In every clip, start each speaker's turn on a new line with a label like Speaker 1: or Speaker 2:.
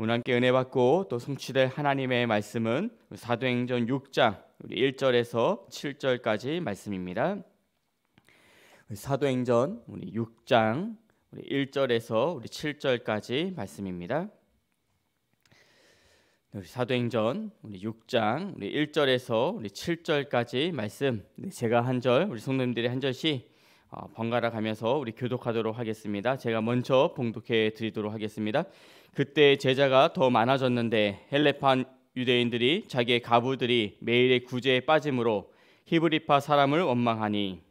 Speaker 1: 문늘 함께 은혜 받고 또 성취될 하나님의 말씀은 사도행전 6장 우리 1절에서 7절까지 말씀입니다. 사도행전 우리 6장 우리 1절에서 우리 7절까지 말씀입니다. 우리 사도행전 우리 6장 우리 1절에서 우리 7절까지 말씀 네, 제가 한 절 우리 성도님들이 한 절씩 어, 번갈아 가면서 우리 교독하도록 하겠습니다. 제가 먼저 봉독해 드리도록 하겠습니다. 그때 제자가 더 많아졌는데 헬레판 유대인들이 자기의 가부들이 매일의 구제에 빠짐으로 히브리파 사람을 원망하니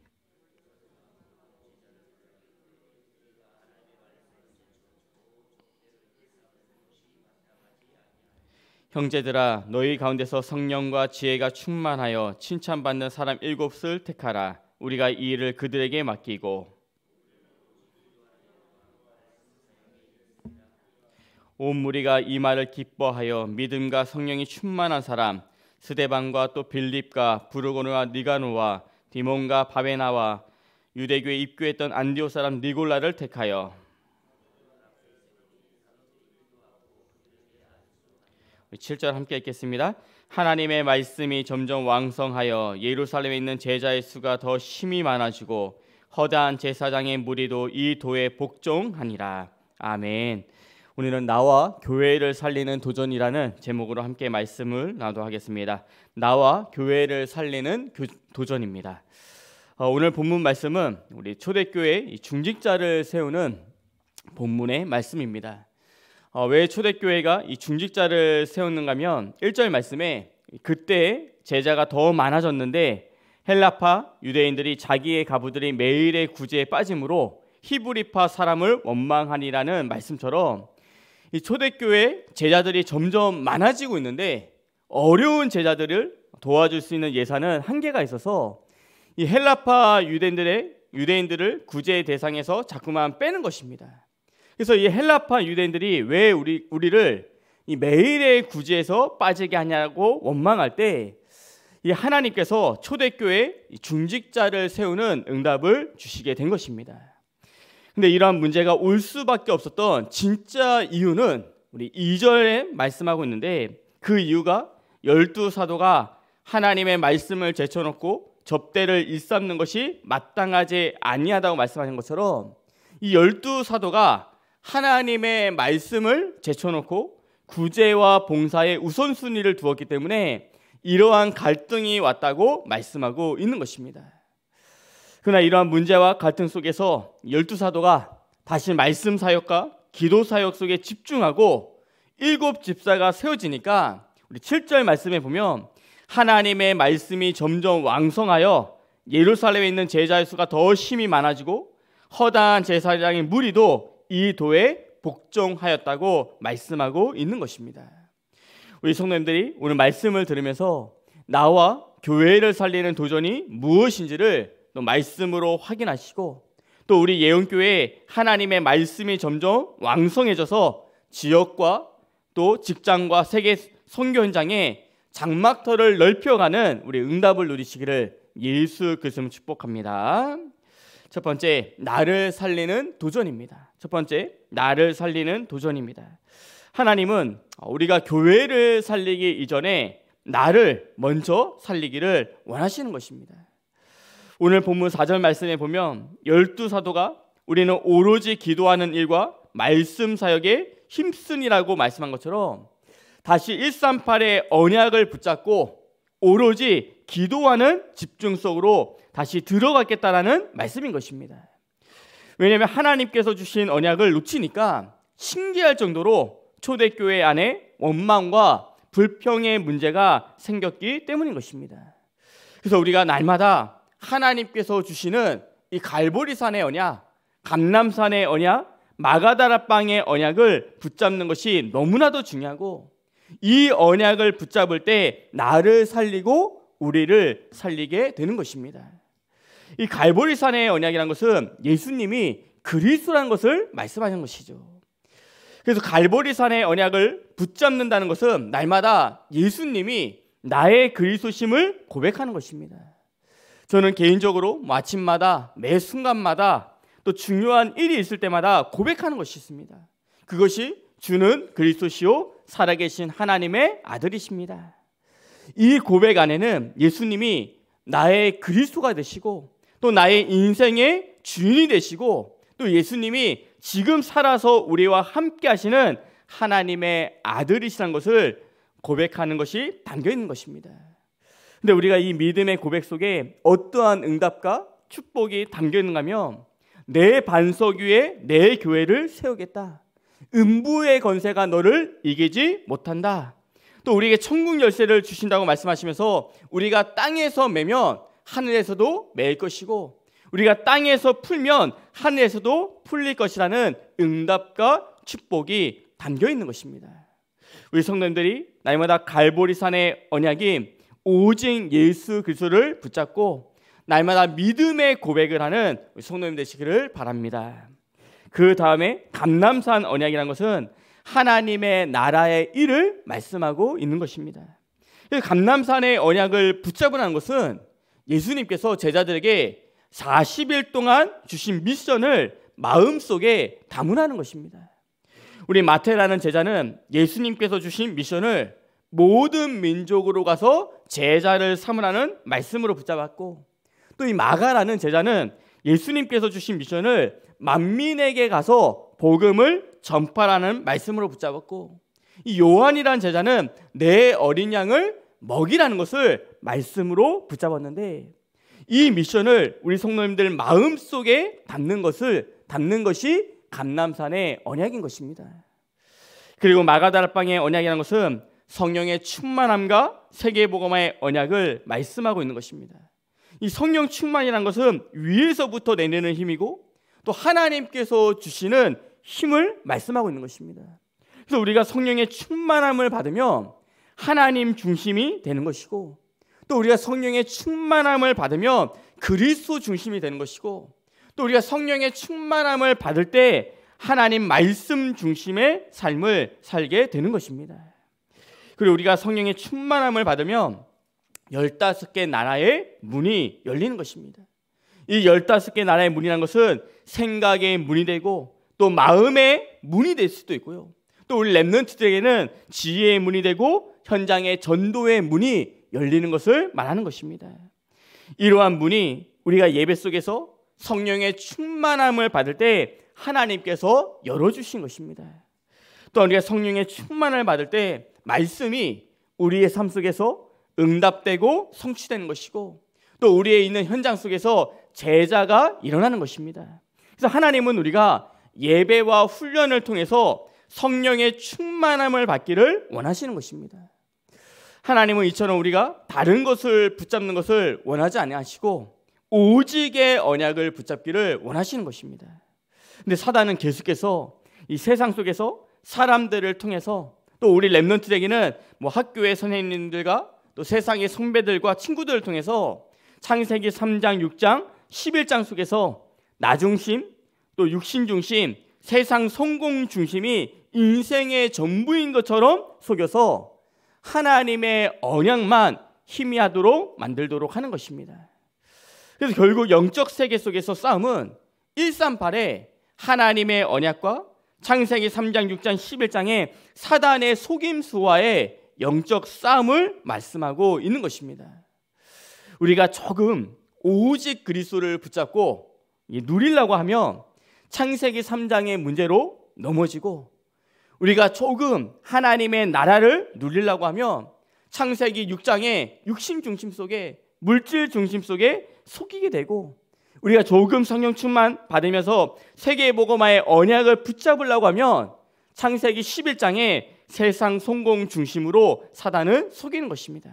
Speaker 1: 형제들아 너희 가운데서 성령과 지혜가 충만하여 칭찬받는 사람 일곱을 택하라 우리가 이 일을 그들에게 맡기고 온 무리가 이 말을 기뻐하여 믿음과 성령이 충만한 사람 스데반과 또 빌립과 부르고누와 니가누와 디몬과 바베나와 유대교에 입교했던 안디오 사람 니골라를 택하여 우리 7절 함께 읽겠습니다. 하나님의 말씀이 점점 왕성하여 예루살렘에 있는 제자의 수가 더 심히 많아지고 허다한 제사장의 무리도 이 도에 복종하니라. 아멘. 오늘은 나와 교회를 살리는 도전이라는 제목으로 함께 말씀을 나도 하겠습니다. 나와 교회를 살리는 도전입니다. 어, 오늘 본문 말씀은 우리 초대교회 중직자를 세우는 본문의 말씀입니다. 어, 왜 초대교회가 이 중직자를 세웠는가 하면 1절 말씀에 그때 제자가 더 많아졌는데 헬라파 유대인들이 자기의 가부들이 매일의 구제에 빠짐으로 히브리파 사람을 원망하니라는 말씀처럼 이 초대교회 제자들이 점점 많아지고 있는데 어려운 제자들을 도와줄 수 있는 예산은 한계가 있어서 이 헬라파 유대인들의 유대인들을 구제 대상에서 자꾸만 빼는 것입니다. 그래서 이 헬라파 유대인들이 왜 우리 우리를 이 매일의 구제에서 빠지게 하냐고 원망할 때 이 하나님께서 초대교회 중직자를 세우는 응답을 주시게 된 것입니다. 근데 이러한 문제가 올 수밖에 없었던 진짜 이유는 우리 2절에 말씀하고 있는데 그 이유가 열두 사도가 하나님의 말씀을 제쳐놓고 접대를 일삼는 것이 마땅하지 아니하다고 말씀하신 것처럼 이 열두 사도가 하나님의 말씀을 제쳐놓고 구제와 봉사의 우선순위를 두었기 때문에 이러한 갈등이 왔다고 말씀하고 있는 것입니다. 그러나 이러한 문제와 갈등 속에서 열두 사도가 다시 말씀 사역과 기도 사역 속에 집중하고 일곱 집사가 세워지니까 우리 7절 말씀에 보면 하나님의 말씀이 점점 왕성하여 예루살렘에 있는 제자의 수가 더 심히 많아지고 허다한 제사장의 무리도 이 도에 복종하였다고 말씀하고 있는 것입니다. 우리 성도님들이 오늘 말씀을 들으면서 나와 교회를 살리는 도전이 무엇인지를 또 말씀으로 확인하시고 또 우리 예언교회 하나님의 말씀이 점점 왕성해져서 지역과 또 직장과 세계 선교 현장에 장막터를 넓혀가는 우리 응답을 누리시기를 예수 그리스도 축복합니다. 첫 번째 나를 살리는 도전입니다. 첫 번째 나를 살리는 도전입니다. 하나님은 우리가 교회를 살리기 이전에 나를 먼저 살리기를 원하시는 것입니다. 오늘 본문 4절 말씀에 보면 열두 사도가 우리는 오로지 기도하는 일과 말씀 사역에 힘쓰니라고 말씀한 것처럼 다시 138의 언약을 붙잡고 오로지 기도하는 집중성으로 다시 들어갔겠다라는 말씀인 것입니다. 왜냐하면 하나님께서 주신 언약을 놓치니까 신기할 정도로 초대교회 안에 원망과 불평의 문제가 생겼기 때문인 것입니다. 그래서 우리가 날마다 하나님께서 주시는 이 갈보리산의 언약, 감남산의 언약, 마가다라 빵의 언약을 붙잡는 것이 너무나도 중요하고 이 언약을 붙잡을 때 나를 살리고 우리를 살리게 되는 것입니다. 이 갈보리산의 언약이라는 것은 예수님이 그리스도라는 것을 말씀하는 것이죠. 그래서 갈보리산의 언약을 붙잡는다는 것은 날마다 예수님이 나의 그리스도심을 고백하는 것입니다. 저는 개인적으로 뭐 아침마다 매 순간마다 또 중요한 일이 있을 때마다 고백하는 것이 있습니다. 그것이 주는 그리스도시요 살아계신 하나님의 아들이십니다. 이 고백 안에는 예수님이 나의 그리스도가 되시고 또 나의 인생의 주인이 되시고 또 예수님이 지금 살아서 우리와 함께 하시는 하나님의 아들이시란 것을 고백하는 것이 담겨 있는 것입니다. 근데 우리가 이 믿음의 고백 속에 어떠한 응답과 축복이 담겨 있는가 하면 내 반석 위에 내 교회를 세우겠다. 음부의 권세가 너를 이기지 못한다. 또 우리에게 천국 열쇠를 주신다고 말씀하시면서 우리가 땅에서 매면 하늘에서도 매일 것이고 우리가 땅에서 풀면 하늘에서도 풀릴 것이라는 응답과 축복이 담겨 있는 것입니다. 우리 성도님들이 날마다 갈보리산의 언약이 오직 예수 그리스도를 붙잡고 날마다 믿음의 고백을 하는 우리 성도님 되시기를 바랍니다. 그 다음에 감남산 언약이라 것은 하나님의 나라의 일을 말씀하고 있는 것입니다. 그 감남산의 언약을 붙잡으라는 것은 예수님께서 제자들에게 40일 동안 주신 미션을 마음속에 담으라는 것입니다. 우리 마태라는 제자는 예수님께서 주신 미션을 모든 민족으로 가서 제자를 삼으라는 말씀으로 붙잡았고 또 이 마가라는 제자는 예수님께서 주신 미션을 만민에게 가서 복음을 전파라는 말씀으로 붙잡았고 이 요한이라는 제자는 내 어린 양을 먹이라는 것을 말씀으로 붙잡았는데 이 미션을 우리 성도님들 마음속에 담는 것을 담는 것이 감남산의 언약인 것입니다. 그리고 마가다락방의 언약이라는 것은 성령의 충만함과 세계복음화의 언약을 말씀하고 있는 것입니다. 이 성령 충만이라는 것은 위에서부터 내리는 힘이고 또 하나님께서 주시는 힘을 말씀하고 있는 것입니다. 그래서 우리가 성령의 충만함을 받으면 하나님 중심이 되는 것이고 또 우리가 성령의 충만함을 받으면 그리스도 중심이 되는 것이고 또 우리가 성령의 충만함을 받을 때 하나님 말씀 중심의 삶을 살게 되는 것입니다. 그리고 우리가 성령의 충만함을 받으면 15개 나라의 문이 열리는 것입니다. 이 15개 나라의 문이라는 것은 생각의 문이 되고 또 마음의 문이 될 수도 있고요. 또 우리 랩런트들에게는 지혜의 문이 되고 현장의 전도의 문이 열리는 것을 말하는 것입니다. 이러한 문이 우리가 예배 속에서 성령의 충만함을 받을 때 하나님께서 열어주신 것입니다. 또 우리가 성령의 충만을 받을 때 말씀이 우리의 삶 속에서 응답되고 성취되는 것이고 또 우리의 있는 현장 속에서 제자가 일어나는 것입니다. 그래서 하나님은 우리가 예배와 훈련을 통해서 성령의 충만함을 받기를 원하시는 것입니다. 하나님은 이처럼 우리가 다른 것을 붙잡는 것을 원하지 아니시고 오직의 언약을 붙잡기를 원하시는 것입니다. 근데 사단은 계속해서 이 세상 속에서 사람들을 통해서 또 우리 랩런트에게는 뭐 학교의 선생님들과 또 세상의 선배들과 친구들을 통해서 창세기 3장, 6장, 11장 속에서 나중심, 또 육신 중심, 세상 성공 중심이 인생의 전부인 것처럼 속여서 하나님의 언약만 희미하도록 만들도록 하는 것입니다. 그래서 결국 영적 세계 속에서 싸움은 일삼팔에 하나님의 언약과 창세기 3장 6장 11장에 사단의 속임수와의 영적 싸움을 말씀하고 있는 것입니다. 우리가 조금 오직 그리스도를 붙잡고 누리려고 하면 창세기 3장의 문제로 넘어지고 우리가 조금 하나님의 나라를 누리려고 하면 창세기 6장의 육신 중심 속에 물질 중심 속에 속이게 되고 우리가 조금 성령 충만 받으면서 세계의 복음마의 언약을 붙잡으려고 하면 창세기 11장에 세상 성공 중심으로 사단은 속이는 것입니다.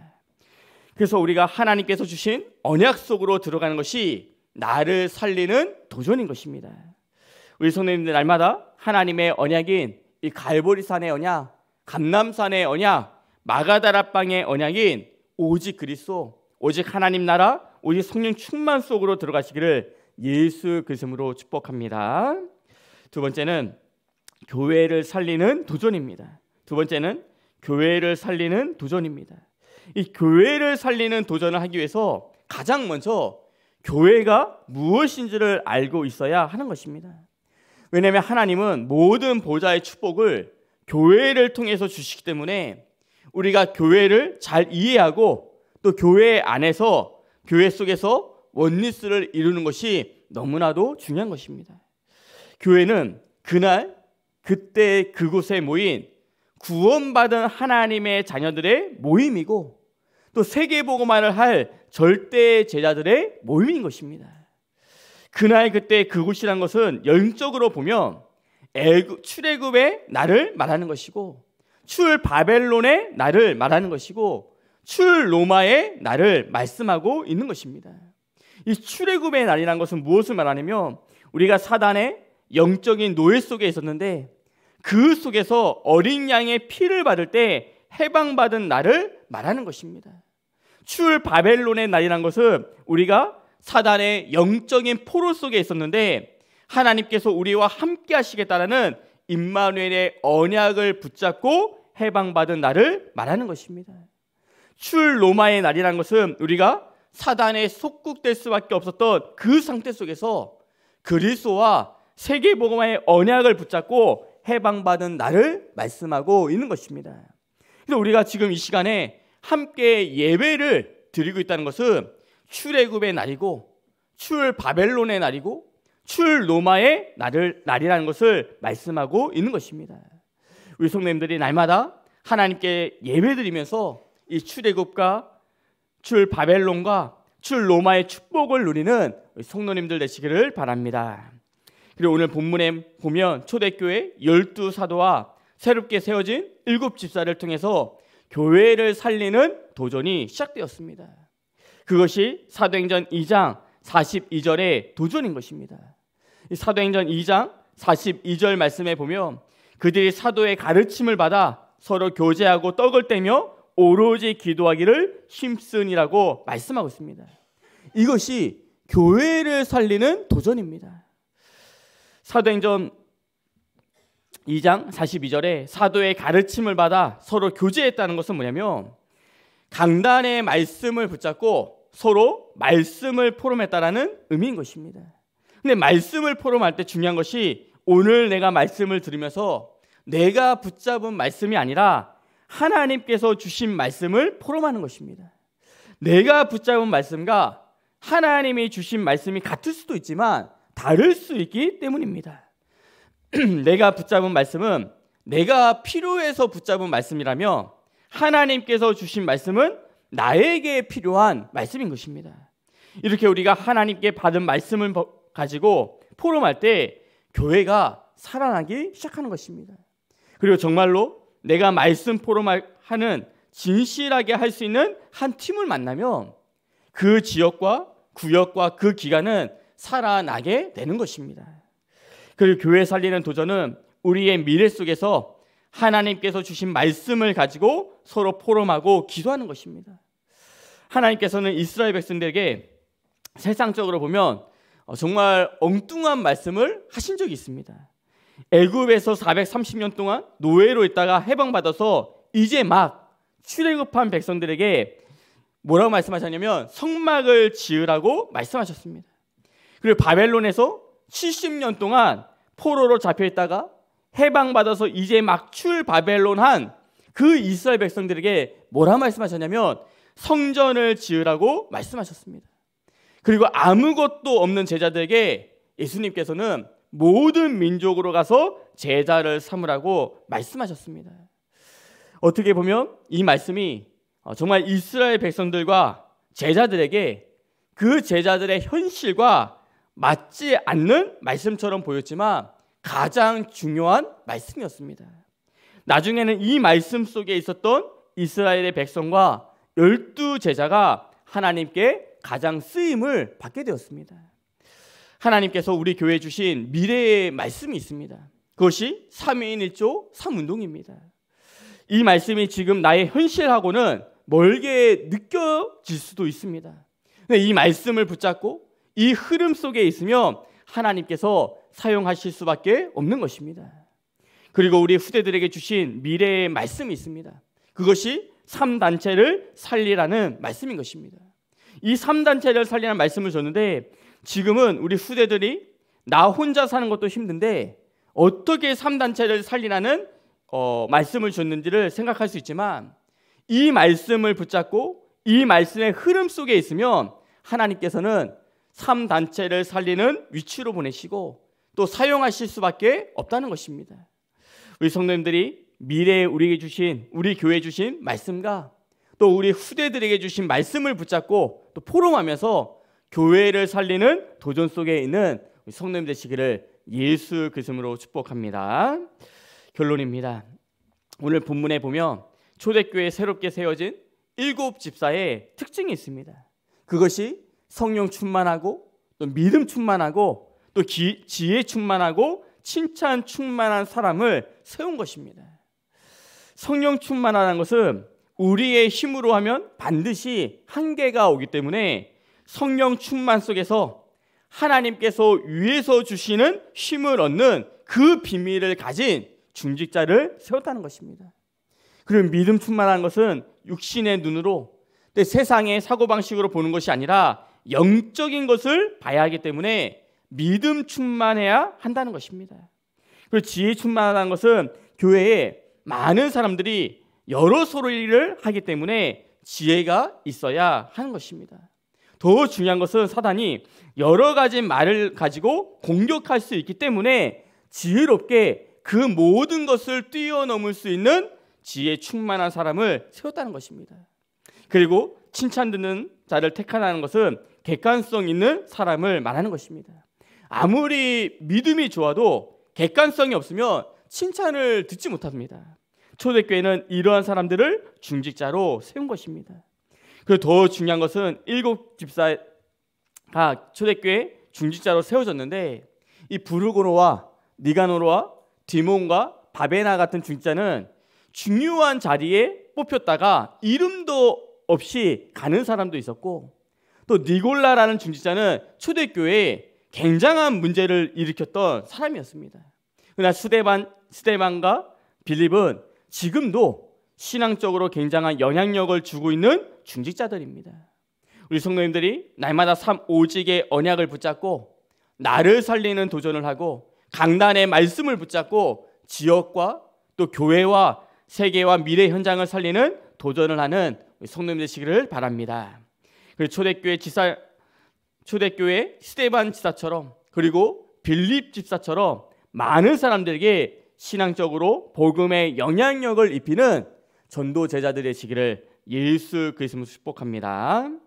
Speaker 1: 그래서 우리가 하나님께서 주신 언약 속으로 들어가는 것이 나를 살리는 도전인 것입니다. 우리 성도님들 날마다 하나님의 언약인 이 갈보리산의 언약, 감남산의 언약, 마가다라방의 언약인 오직 그리스도, 오직 하나님 나라, 오직 성령 충만 속으로 들어가시기를 예수 그리스도로 축복합니다. 두 번째는 교회를 살리는 도전입니다. 두 번째는 교회를 살리는 도전입니다. 이 교회를 살리는 도전을 하기 위해서 가장 먼저 교회가 무엇인지를 알고 있어야 하는 것입니다. 왜냐하면 하나님은 모든 보좌의 축복을 교회를 통해서 주시기 때문에 우리가 교회를 잘 이해하고 또 교회 안에서 교회 속에서 원리스를 이루는 것이 너무나도 중요한 것입니다. 교회는 그날 그때 그곳에 모인 구원받은 하나님의 자녀들의 모임이고 또 세계보고만을 할 절대 제자들의 모임인 것입니다. 그날 그때 그곳이란 것은 영적으로 보면 출애굽의 나를 말하는 것이고 출 바벨론의 나를 말하는 것이고 출 로마의 나를 말씀하고 있는 것입니다. 이 출애굽의 날이란 것은 무엇을 말하냐면 우리가 사단의 영적인 노예 속에 있었는데 그 속에서 어린 양의 피를 받을 때 해방받은 날을 말하는 것입니다. 출 바벨론의 날이란 것은 우리가 사단의 영적인 포로 속에 있었는데 하나님께서 우리와 함께 하시겠다라는 임마누엘의 언약을 붙잡고 해방받은 날을 말하는 것입니다. 출로마의 날이라는 것은 우리가 사단에 속국될 수밖에 없었던 그 상태 속에서 그리스도와 세계복음화의 언약을 붙잡고 해방받은 날을 말씀하고 있는 것입니다. 그래서 우리가 지금 이 시간에 함께 예배를 드리고 있다는 것은 출애굽의 날이고 출 바벨론의 날이고 출 로마의 날을 날이라는 것을 말씀하고 있는 것입니다. 우리 성도님들이 날마다 하나님께 예배드리면서 이 출애굽과 출 바벨론과 출 로마의 축복을 누리는 성도님들 되시기를 바랍니다. 그리고 오늘 본문에 보면 초대교회 열두 사도와 새롭게 세워진 일곱 집사를 통해서 교회를 살리는 도전이 시작되었습니다. 그것이 사도행전 2장 42절의 도전인 것입니다. 사도행전 2장 42절 말씀에 보면 그들이 사도의 가르침을 받아 서로 교제하고 떡을 떼며 오로지 기도하기를 힘쓰니라고 말씀하고 있습니다. 이것이 교회를 살리는 도전입니다. 사도행전 2장 42절에 사도의 가르침을 받아 서로 교제했다는 것은 뭐냐면 강단의 말씀을 붙잡고 서로 말씀을 포럼했다라는 의미인 것입니다. 근데 말씀을 포럼할 때 중요한 것이 오늘 내가 말씀을 들으면서 내가 붙잡은 말씀이 아니라 하나님께서 주신 말씀을 포럼하는 것입니다. 내가 붙잡은 말씀과 하나님이 주신 말씀이 같을 수도 있지만 다를 수 있기 때문입니다. 내가 붙잡은 말씀은 내가 필요해서 붙잡은 말씀이라며 하나님께서 주신 말씀은 나에게 필요한 말씀인 것입니다. 이렇게 우리가 하나님께 받은 말씀을 가지고 포럼할 때 교회가 살아나기 시작하는 것입니다. 그리고 정말로 내가 말씀 포럼하는 진실하게 할 수 있는 한 팀을 만나면 그 지역과 구역과 그 기간은 살아나게 되는 것입니다. 그리고 교회 살리는 도전은 우리의 미래 속에서 하나님께서 주신 말씀을 가지고 서로 포럼하고 기도하는 것입니다. 하나님께서는 이스라엘 백성들에게 세상적으로 보면 어, 정말 엉뚱한 말씀을 하신 적이 있습니다. 애굽에서 430년 동안 노예로 있다가 해방받아서 이제 막 출애굽한 백성들에게 뭐라고 말씀하셨냐면 성막을 지으라고 말씀하셨습니다. 그리고 바벨론에서 70년 동안 포로로 잡혀 있다가 해방받아서 이제 막 출 바벨론 한그 이스라엘 백성들에게 뭐라 말씀하셨냐면 성전을 지으라고 말씀하셨습니다. 그리고 아무것도 없는 제자들에게 예수님께서는 모든 민족으로 가서 제자를 삼으라고 말씀하셨습니다. 어떻게 보면 이 말씀이 어, 정말 이스라엘 백성들과 제자들에게 그 제자들의 현실과 맞지 않는 말씀처럼 보였지만 가장 중요한 말씀이었습니다. 나중에는 이 말씀 속에 있었던 이스라엘의 백성과 열두 제자가 하나님께 가장 쓰임을 받게 되었습니다. 하나님께서 우리 교회에 주신 미래의 말씀이 있습니다. 그것이 3인 1조 3운동입니다. 이 말씀이 지금 나의 현실하고는 멀게 느껴질 수도 있습니다. 이 말씀을 붙잡고 이 흐름 속에 있으면 하나님께서 사용하실 수밖에 없는 것입니다. 그리고 우리 후대들에게 주신 미래의 말씀이 있습니다. 그것이 3단체를 살리라는 말씀인 것입니다. 이 3단체를 살리라는 말씀을 줬는데 지금은 우리 후대들이 나 혼자 사는 것도 힘든데 어떻게 3단체를 살리라는 어, 말씀을 줬는지를 생각할 수 있지만 이 말씀을 붙잡고 이 말씀의 흐름 속에 있으면 하나님께서는 3단체를 살리는 위치로 보내시고 또 사용하실 수밖에 없다는 것입니다. 우리 성도님들이 미래에 우리에게 주신 우리 교회 주신 말씀과 또 우리 후대들에게 주신 말씀을 붙잡고 또 포럼하면서 교회를 살리는 도전 속에 있는 성도님 되시기를 예수 그리스도로 축복합니다. 결론입니다. 오늘 본문에 보면 초대교회 새롭게 세워진 일곱 집사의 특징이 있습니다. 그것이 성령 충만하고 또 믿음 충만하고 또 기, 지혜 충만하고 칭찬 충만한 사람을 세운 것입니다. 성령 충만하는 것은 우리의 힘으로 하면 반드시 한계가 오기 때문에 성령 충만 속에서 하나님께서 위에서 주시는 힘을 얻는 그 비밀을 가진 중직자를 세웠다는 것입니다. 그리고 믿음 충만한 것은 육신의 눈으로 세상의 사고방식으로 보는 것이 아니라 영적인 것을 봐야 하기 때문에 믿음 충만해야 한다는 것입니다. 그리고 지혜 충만하다는 것은 교회에 많은 사람들이 여러 소리를 하기 때문에 지혜가 있어야 하는 것입니다. 더 중요한 것은 사단이 여러 가지 말을 가지고 공격할 수 있기 때문에 지혜롭게 그 모든 것을 뛰어넘을 수 있는 지혜 충만한 사람을 세웠다는 것입니다. 그리고 칭찬 듣는 자를 택하는 것은 객관성 있는 사람을 말하는 것입니다. 아무리 믿음이 좋아도 객관성이 없으면 칭찬을 듣지 못합니다. 초대교회는 이러한 사람들을 중직자로 세운 것입니다. 그더 중요한 것은 일곱 집사가 초대교회 중직자로 세워졌는데 이 부르고노와 니가노와 디몬과 바베나 같은 중직자는 중요한 자리에 뽑혔다가 이름도 없이 가는 사람도 있었고 또 니골라라는 중직자는 초대교회에 굉장한 문제를 일으켰던 사람이었습니다. 그러나 스데반, 스데반과 빌립은 지금도 신앙적으로 굉장한 영향력을 주고 있는 중직자들입니다. 우리 성도님들이 날마다 삶 오직의 언약을 붙잡고 나를 살리는 도전을 하고 강단의 말씀을 붙잡고 지역과 또 교회와 세계와 미래 현장을 살리는 도전을 하는 성도님들시기를 바랍니다. 그리고 초대교회 지사 초대교회 스테반 지사처럼 그리고 빌립 집사처럼 많은 사람들에게 신앙적으로 복음의 영향력을 입히는 전도 제자들의 시기를 예수 그리스도로 축복합니다.